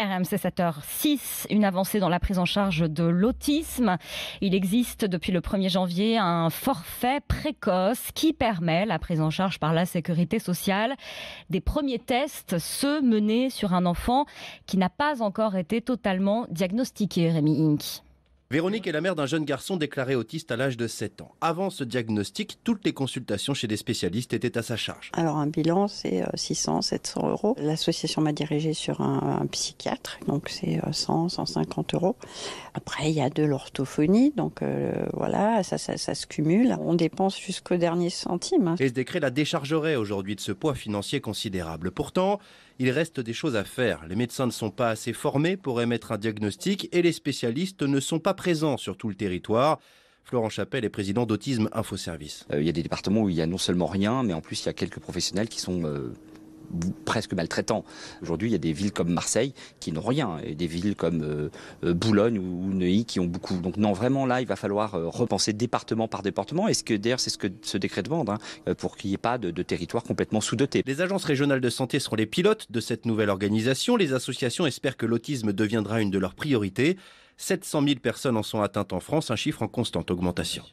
RMC 7 h une avancée dans la prise en charge de l'autisme. Il existe depuis le 1er janvier un forfait précoce qui permet la prise en charge par la sécurité sociale des premiers tests, ceux menés sur un enfant qui n'a pas encore été totalement diagnostiqué, Rémi Inc. Véronique est la mère d'un jeune garçon déclaré autiste à l'âge de 7 ans. Avant ce diagnostic, toutes les consultations chez des spécialistes étaient à sa charge. Alors un bilan, c'est 600, euh, 700 euros. L'association m'a dirigée sur un, psychiatre, donc c'est 100, euh, 150 euros. Après, il y a de l'orthophonie, donc euh, voilà, ça, ça, ça, se cumule. On dépense jusqu'au dernier centime. Hein. Et ce décret la déchargerait aujourd'hui de ce poids financier considérable. Pourtant, il reste des choses à faire. Les médecins ne sont pas assez formés pour émettre un diagnostic et les spécialistes ne sont pas présent sur tout le territoire. Florent Chapelle est président d'Autisme Info Service. Euh, il y a des départements où il y a non seulement rien, mais en plus il y a quelques professionnels qui sont euh, presque maltraitants. Aujourd'hui, il y a des villes comme Marseille qui n'ont rien, et des villes comme euh, euh, Boulogne ou, Neuilly qui ont beaucoup. Donc non, vraiment là, il va falloir euh, repenser département par département. Et ce que d'ailleurs, c'est ce que ce décret demande, hein, pour qu'il n'y ait pas de, de territoire complètement sous-doté. Les agences régionales de santé seront les pilotes de cette nouvelle organisation. Les associations espèrent que l'autisme deviendra une de leurs priorités. 700 000 personnes en sont atteintes en France, un chiffre en constante augmentation.